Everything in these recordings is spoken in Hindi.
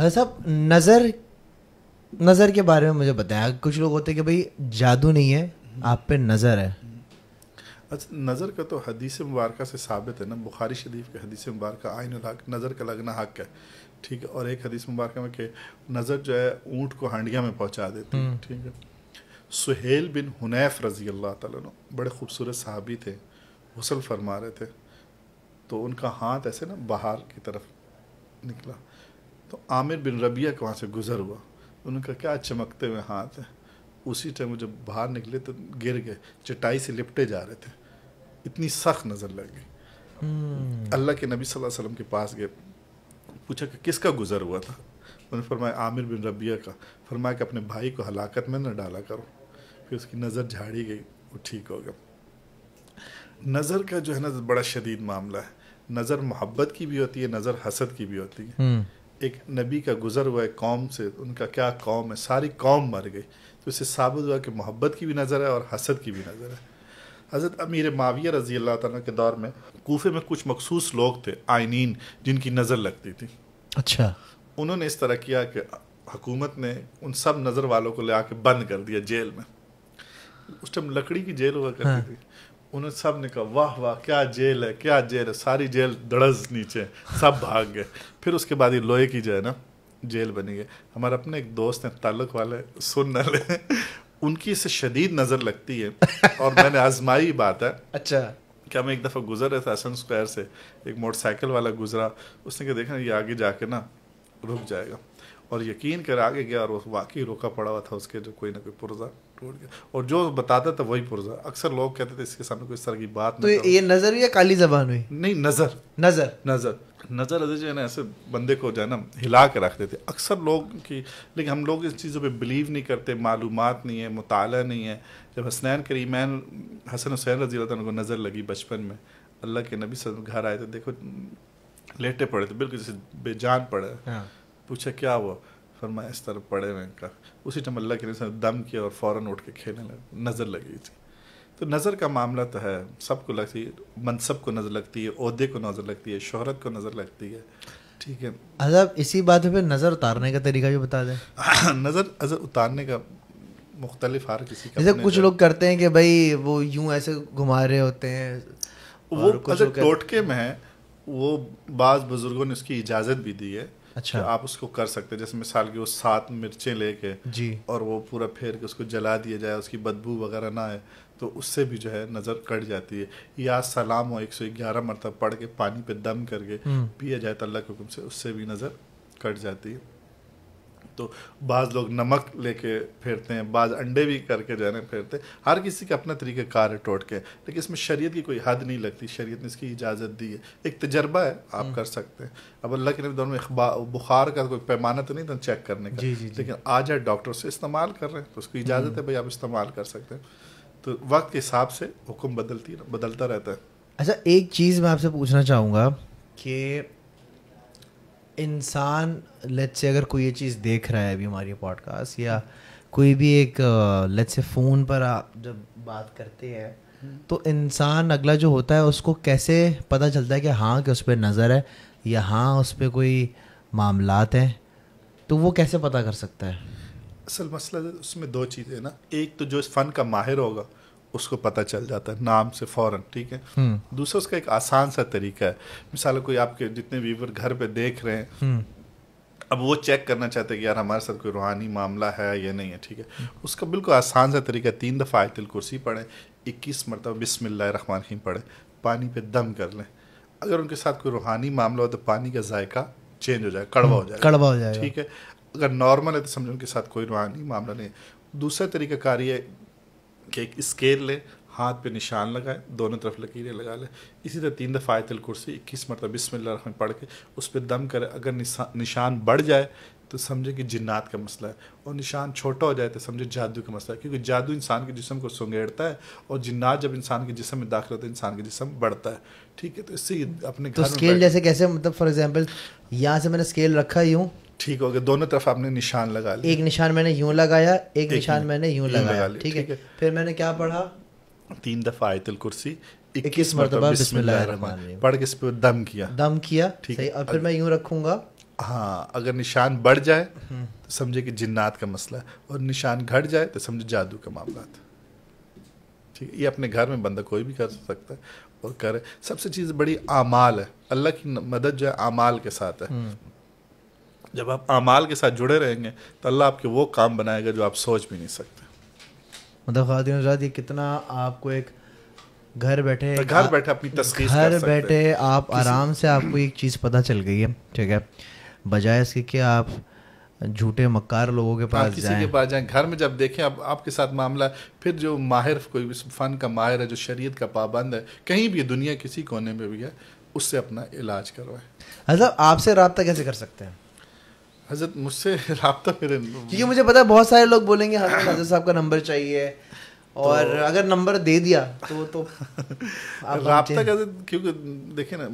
साहब नज़र नज़र के बारे में मुझे बताया कुछ लोग होते कि भाई जादू नहीं है आप पे नज़र है अच्छा नज़र का तो हदीस मुबारक से साबित है ना बुखारी शरीफ के हदीस मुबारक आयन हक नज़र का लगना हक है ठीक है और एक हदीस मुबारक में कि नज़र जो है ऊँट को हांडिया में पहुँचा देती है हम्म। ठीक है सुहेल बिन हुनैफ रज़ी अल्लाह तु बड़े खूबसूरत साहबी थे हुसल फरमा रहे थे तो उनका हाथ ऐसे ना बाहर की तरफ निकला तो आमिर बिन रबिया के वहाँ से गुज़र हुआ उन्होंने कहा क्या चमकते हुए हाथ हैं उसी टाइम जब बाहर निकले तो गिर गए चटाई से लिपटे जा रहे थे इतनी सख्त नज़र लग गई हम्म। अल्लाह के नबी सल्लल्लाहु अलैहि वसल्लम के पास गए पूछा कि किसका गुज़र हुआ था उन्होंने फरमाया आमिर बिन रबिया का फरमाया कि अपने भाई को हलाकत में न डाला करो फिर उसकी नज़र झाड़ी गई वो ठीक हो गया नज़र का जो है ना बड़ा शदीद मामला है नज़र मोहब्बत की भी होती है नज़र हसद की भी होती है हम्म। एक नबी का गुज़र हुआ है कौम से उनका क्या कौम है सारी कौम मर गई तो इससे साबित हुआ कि मोहब्बत की भी नज़र है और हसद की भी नज़र है हज़रत अमीर माविया रज़ी अल्लाह तला के दौर में कोफे में कुछ मखसूस लोग थे आइनीन जिनकी नज़र लगती थी अच्छा उन्होंने इस तरह किया कि हुकूमत ने उन सब नज़र वालों को ले आके बंद कर दिया जेल में उस टाइम लकड़ी की जेल हुआ करती हाँ। थी उन्हें सब ने कहा वाह वाह क्या जेल है क्या जेल है सारी जेल दड़स नीचे सब भाग गए फिर उसके बाद ये लोहे की जो है ना जेल बनी गई हमारे अपने एक दोस्त हैं ताल्लुक वाले सुन न ले उनकी इससे शदीद नज़र लगती है और मैंने आजमाई बात है अच्छा क्या मैं एक दफ़ा गुजर रहा था असन स्क्वायर से एक मोटरसाइकिल वाला गुजरा उसने क्या देखा ये आगे जाके ना रुक जाएगा और यकीन कर आगे गया और वाकई रोका पड़ा हुआ था उसके जो कोई ना कोई पुरजा टूट गया और जो बताता था वही पुरजा अक्सर लोग कहते थे इसके सामने कोई इस तरह की बात तो ये नज़र या काली जबान हुई नहीं नज़र नज़र नज़र नज़र अजय जो है ना ऐसे बंदे को जो है ना हिला के रख देते अक्सर लोग की लेकिन हम लोग इस चीज़ों पे बिलीव नहीं करते मालूम नहीं है मुताल नहीं है जब हसनैन करीमैन हसन हुसैन रजी को नज़र लगी बचपन में अल्लाह के नबी सब घर आए थे देखो लेटे पड़े थे बिल्कुल जैसे बेजान पड़े हाँ। पूछा क्या हुआ फरमाया इस तरफ पड़े हुए इनका उसी टाइम अल्लाह के रसूल दम किया और फ़ौर उठ के खेलने लगे नज़र लगी थी तो नज़र का मामला तो है सबको लगती है मनसब को नज़र लगती है अहदे को नज़र लगती है शहरत को नज़र लगती है ठीक है अजब इसी बात पे नज़र उतारने का तरीका भी बता दें नज़र अजर उतारने का मुख्तलिफ हर किसी का जैसे कुछ लोग करते हैं कि भाई वो यूं ऐसे घुमा रहे होते हैं वो अगर टोटके में है वो बाज़ बुज़ुर्गों ने उसकी इजाज़त भी दी है अच्छा तो आप उसको कर सकते हैं जैसे मिसाल की वो सात मिर्चें लेके जी और वो पूरा फेर के उसको जला दिया जाए उसकी बदबू वगैरह ना आए तो उससे भी जो है नज़र कट जाती है या सलाम हो एक सौ ग्यारह मरतब पढ़ के पानी पे दम करके हम्म। पिया जाए तो अल्लाह के हुक्म से उससे भी नज़र कट जाती है तो बाज़ लोग नमक लेके फेरते हैं बाज़ अंडे भी करके जो है फेरते हैं हर किसी का अपना तरीका कार है टोट के लेकिन इसमें शरीयत की कोई हद नहीं लगती शरीयत ने इसकी इजाज़त दी है एक तजर्बा है आप हम्म। कर सकते हैं अब अल्लाह के नबी दोनों में बुखार का कोई पैमाना तो नहीं था चेक करने का जी जी लेकिन आ जाए डॉक्टर से इस्तेमाल कर रहे हैं तो उसकी इजाज़त है हम्म। भाई आप इस्तेमाल कर सकते हैं तो वक्त के हिसाब से हुक्म बदलती बदलता रहता है अच्छा एक चीज़ मैं आपसे पूछना चाहूँगा कि इंसान लेट्स से अगर कोई ये चीज़ देख रहा है अभी हमारी पॉडकास्ट या कोई भी एक लेट्स से फ़ोन पर आप जब बात करते हैं हम्म। तो इंसान अगला जो होता है उसको कैसे पता चलता है कि हाँ कि उस पर नज़र है या हाँ उस पर कोई मामलात हैं तो वो कैसे पता कर सकता है असल मसला उसमें दो चीज़ें ना एक तो जो इस फ़न का माहिर होगा उसको पता चल जाता है नाम से फौरन ठीक है हम्म। दूसरा उसका एक आसान सा तरीका है मिसाल कोई आपके जितने व्यूवर घर पे देख रहे हैं हम्म। अब वो चेक करना चाहते हैं कि यार हमारे साथ कोई रूहानी मामला है या नहीं है ठीक है हम्म। उसका बिल्कुल आसान सा तरीका तीन दफ़ा आयतल कुर्सी पढ़ें इक्कीस मरतबा बिसमिल्लाम पढ़ें पानी पे दम कर लें अगर उनके साथ कोई रूहानी मामला हो तो पानी का जायका चेंज हो जाए कड़वा हो जाए कड़वा हो जाए ठीक है अगर नॉर्मल है तो समझो उनके साथ कोई रूहानी मामला नहीं दूसरा तरीका कार्य है कि एक स्केल लें हाथ पे निशान लगाए दोनों तरफ लकीरें लगा लें इसी तरह तीन दफ़ा आयतल कुर्सी इक्कीस मरतब बिस्मिल्लाह पढ़ के उस पर दम करें अगर निशान बढ़ जाए तो समझे कि जिन्नात का मसला है और निशान छोटा हो जाए तो समझे जादू का मसला है क्योंकि जादू इंसान के जिसम को सुंगेड़ता है और जिन्नात जब इंसान के जिसम में दाखिल होता है इंसान का जिसम बढ़ता है ठीक है तो इससे अपने तो स्केल जैसे कैसे मतलब फॉर एग्जाम्पल यहाँ से मैंने स्केल रखा ही हूँ ठीक हो गया दोनों तरफ आपने निशान लगा लिया एक निशान मैंने यूं लगाया एक, एक निशान मैंने यूं लगाया लगा ठीक, है फिर मैंने क्या पढ़ा तीन दफा आयतुल कुर्सी इक्कीस मरतबा पढ़ के इस पर दम किया दम किया ठीक है और फिर मैं यूं रखूंगा हाँ अगर निशान बढ़ जाए हम्म। तो समझे कि जिन्नात का मसला है और निशान घट जाए तो समझे जादू का मामला था ठीक है ये अपने घर में बंदा कोई भी कर सकता है और करे सबसे चीज़ बड़ी आमाल है अल्लाह की मदद जो है आमाल के साथ है हम्म। जब आप अमाल के साथ जुड़े रहेंगे तो अल्लाह आपके वो काम बनाएगा जो आप सोच भी नहीं सकते मतलब खातिन ये कितना आपको एक घर बैठे घर बैठे अपनी तस्वीर घर बैठे आप आराम से आपको एक चीज़ पता चल गई है ठीक है बजाय इसके कि आप झूठे मक्कार लोगों के पास किसी के पास जाएं घर में जब देखें अब आपके साथ मामला फिर जो माहिर कोई भी फ़न का माहिर है जो शरीयत का पाबंद है कहीं भी दुनिया किसी कोने में भी है उससे अपना इलाज करवाएं हजरत अच्छा, आपसे रबता कैसे कर सकते हैं हजरत मुझसे रबता करें क्योंकि मुझे पता है बहुत सारे लोग बोलेंगे हाँ, तो हजरत साहब का नंबर चाहिए तो और तो, अगर नंबर दे दिया तो तो रबता का क्योंकि देखे ना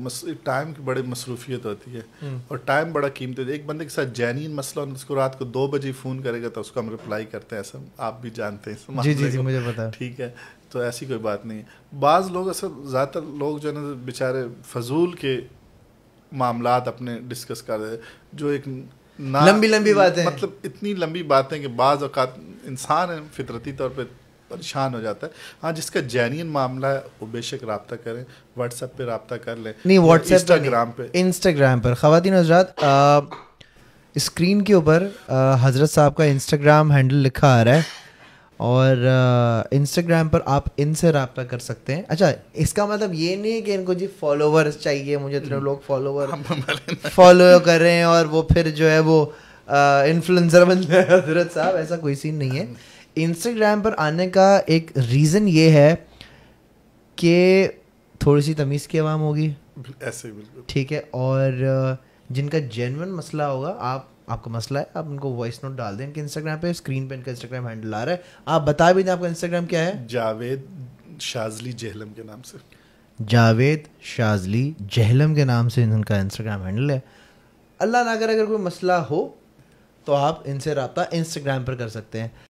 टाइम की बड़ी मसरूफियत होती है हम्म। और टाइम बड़ा कीमती है एक बंदे के साथ जैनिन मसला उसको रात को दो बजे फ़ोन करेगा तो उसको हम रिप्लाई करते हैं ऐसा आप भी जानते हैं जी जी जी मुझे पता है ठीक है तो ऐसी कोई बात नहीं है बाज़ लोग असर ज़्यादातर लोग जो है ना बेचारे फजूल के मामला अपने डिस्कस कर रहे जो एक लंबी लंबी बातें मतलब इतनी लंबी बातें कि बाज़ अवत इंसान फितरती तौर पर परेशान हो जाता है हाँ जिसका जैनियन मामला है वो बेशक रबता करें व्हाट्सएप पे रबता कर लें नहीं व्हाट्सएप इंस्टाग्राम पे इंस्टाग्राम पर खातिन हजरात स्क्रीन के ऊपर हज़रत साहब का इंस्टाग्राम हैंडल लिखा आ रहा है और इंस्टाग्राम uh, पर आप इनसे रहा कर सकते हैं अच्छा इसका मतलब ये नहीं है कि इनको जी फॉलोवर्स चाहिए मुझे इतने हम्म। लोग फॉलोवर फॉलो कर रहे हैं और वो फिर जो है वो इन्फ्लुएंसर बन गए हजरत साहब ऐसा कोई सीन नहीं है इंस्टाग्राम पर आने का एक रीज़न ये है कि थोड़ी सी तमीज़ की आवाम होगी ऐसे बिल्कुल ठीक है और जिनका जेनवन मसला होगा आप आपका मसला है आप उनको वॉइस नोट डाल दें इनके इंस्टाग्राम पे स्क्रीन पे इनका इंस्टाग्राम हैंडल आ रहा है आप बता भी दें आपका इंस्टाग्राम क्या है जावेद शाजली जहलम के नाम से जावेद शाजली जहलम के नाम से इनका इंस्टाग्राम हैंडल है अल्लाह ना करे अगर कोई मसला हो तो आप इनसे रबता इंस्टाग्राम पर कर सकते हैं